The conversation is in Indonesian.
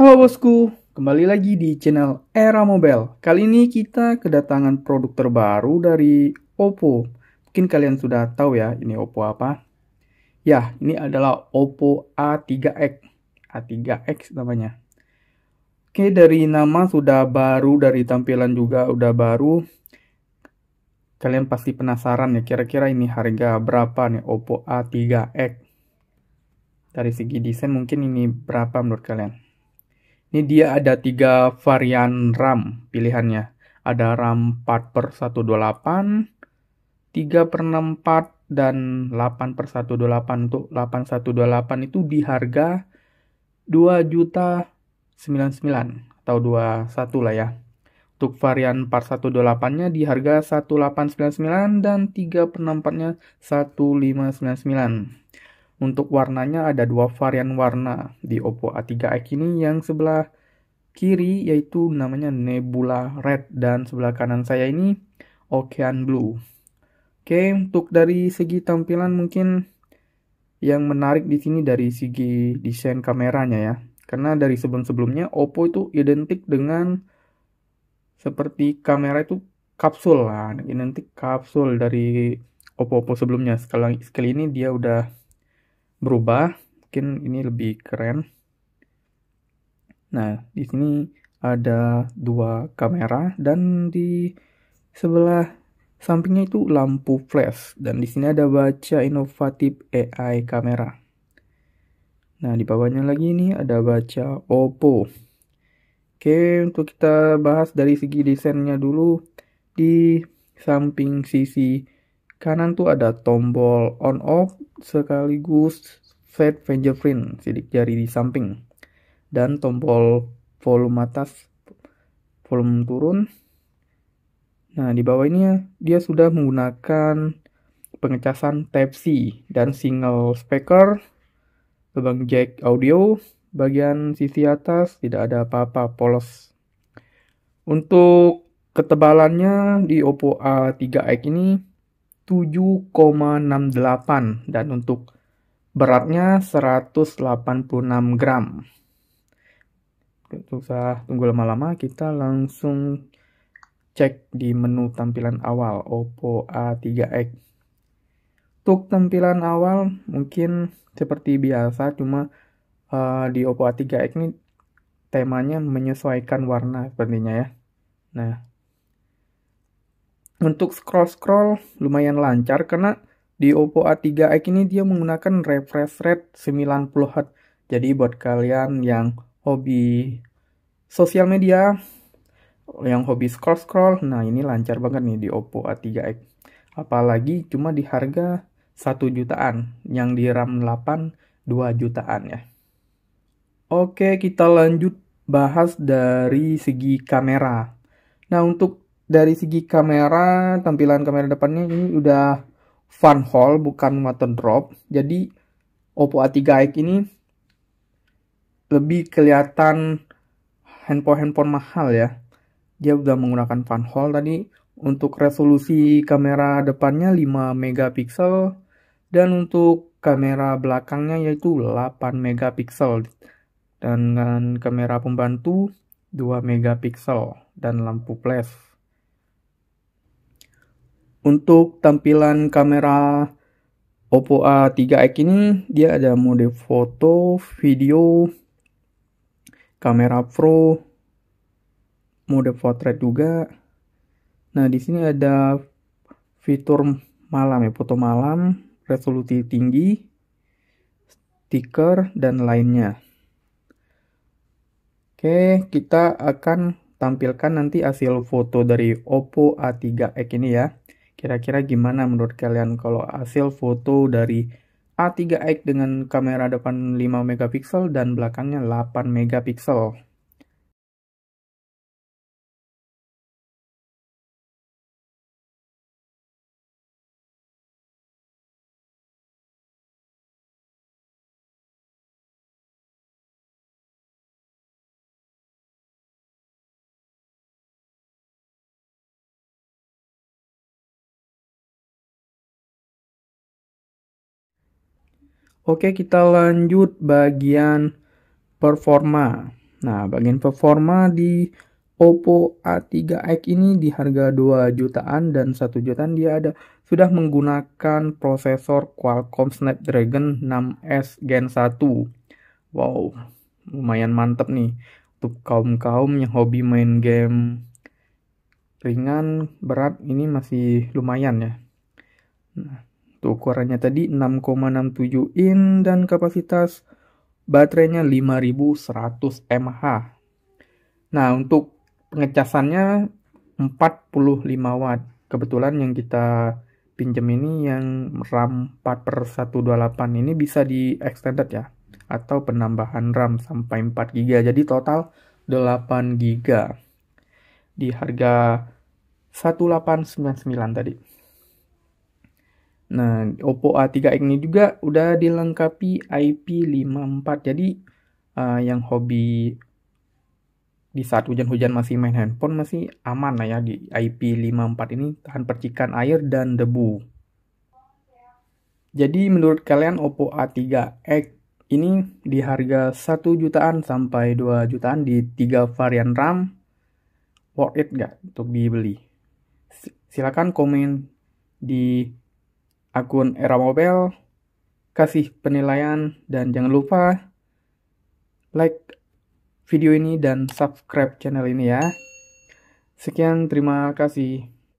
Halo bosku, kembali lagi di channel Era Mobile. Kali ini kita kedatangan produk terbaru dari Oppo. Mungkin kalian sudah tahu ya ini Oppo apa. Ya, ini adalah Oppo A3X. A3X namanya. Oke, dari nama sudah baru, dari tampilan juga udah baru. Kalian pasti penasaran ya, kira-kira ini harga berapa nih Oppo A3X. Dari segi desain mungkin ini berapa menurut kalian? Ini dia ada tiga varian RAM pilihannya. Ada RAM 4 per 128, 3 per 64, dan 8 per 128 untuk 8 128 itu di harga 2 juta 99 atau 21 lah ya. Untuk varian 4128-nya di harga 1899 dan 3 per 64-nya 1599. Untuk warnanya ada dua varian warna di Oppo A3x ini yang sebelah kiri yaitu namanya Nebula Red dan sebelah kanan saya ini Ocean Blue. Oke, untuk dari segi tampilan mungkin yang menarik di sini dari segi desain kameranya ya. Karena dari sebelum-sebelumnya Oppo itu identik dengan seperti kamera itu kapsul lah, identik kapsul dari Oppo-Oppo sebelumnya. Sekali, sekali ini dia udah berubah mungkin ini lebih keren nah di sini ada dua kamera dan di sebelah sampingnya itu lampu flash dan di sini ada baca inovatif AI kamera nah di bawahnya lagi ini ada baca Oppo Oke, untuk kita bahas dari segi desainnya dulu. Di samping sisi kanan tuh ada tombol on off sekaligus flat fingerprint sidik jari di samping dan tombol volume atas volume turun nah di bawah ini ya, dia sudah menggunakan pengecasan Type-C dan single speaker lubang jack audio bagian sisi atas tidak ada apa-apa polos untuk ketebalannya di Oppo A3X ini 7,68 dan untuk beratnya 186 gram. Susah tunggu lama-lama, kita langsung cek di menu tampilan awal Oppo A3X. Untuk tampilan awal mungkin seperti biasa, cuma uh, di Oppo A3X ini temanya menyesuaikan warna sepertinya ya. Nah, untuk scroll-scroll lumayan lancar karena di Oppo a 3 x ini dia menggunakan refresh rate 90Hz. Jadi buat kalian yang hobi sosial media, yang hobi scroll-scroll, nah ini lancar banget nih di Oppo a 3 x Apalagi cuma di harga 1 jutaan, yang di RAM 8 2 jutaan ya. Oke, kita lanjut bahas dari segi kamera. Nah, untuk dari segi kamera tampilan kamera depannya ini udah fun hole bukan water drop jadi Oppo A3x ini lebih kelihatan handphone-handphone mahal ya dia udah menggunakan fun hole tadi untuk resolusi kamera depannya 5 megapiksel dan untuk kamera belakangnya yaitu 8 megapiksel dan kamera pembantu 2 megapiksel dan lampu flash untuk tampilan kamera Oppo A3X ini dia ada mode foto, video, kamera pro, mode portrait juga. Nah, di sini ada fitur malam ya, foto malam, resolusi tinggi, stiker dan lainnya. Oke, kita akan tampilkan nanti hasil foto dari Oppo A3X ini ya. Kira-kira gimana menurut kalian kalau hasil foto dari A3X dengan kamera depan 5 megapiksel dan belakangnya 8 megapiksel? Oke, kita lanjut bagian performa. Nah, bagian performa di Oppo A3X ini di harga 2 jutaan dan 1 jutaan dia ada sudah menggunakan prosesor Qualcomm Snapdragon 6S Gen 1. Wow, lumayan mantep nih untuk kaum-kaum yang hobi main game ringan, berat ini masih lumayan ya. Nah, Tuh Ukurannya tadi 6,67 in dan kapasitas baterainya 5100 mAh. Nah, untuk pengecasannya 45 watt. Kebetulan yang kita pinjam ini yang RAM 4 per 128 ini bisa di extended ya atau penambahan RAM sampai 4 GB. Jadi total 8 GB di harga 1899 tadi. Nah, Oppo A3 ini juga udah dilengkapi IP54. Jadi uh, yang hobi di saat hujan-hujan masih main handphone masih aman lah ya di IP54 ini tahan percikan air dan debu. Jadi menurut kalian Oppo A3X ini di harga 1 jutaan sampai 2 jutaan di 3 varian RAM worth it gak untuk dibeli? Silakan komen di akun Era Mobil, kasih penilaian, dan jangan lupa like video ini dan subscribe channel ini ya. Sekian, terima kasih.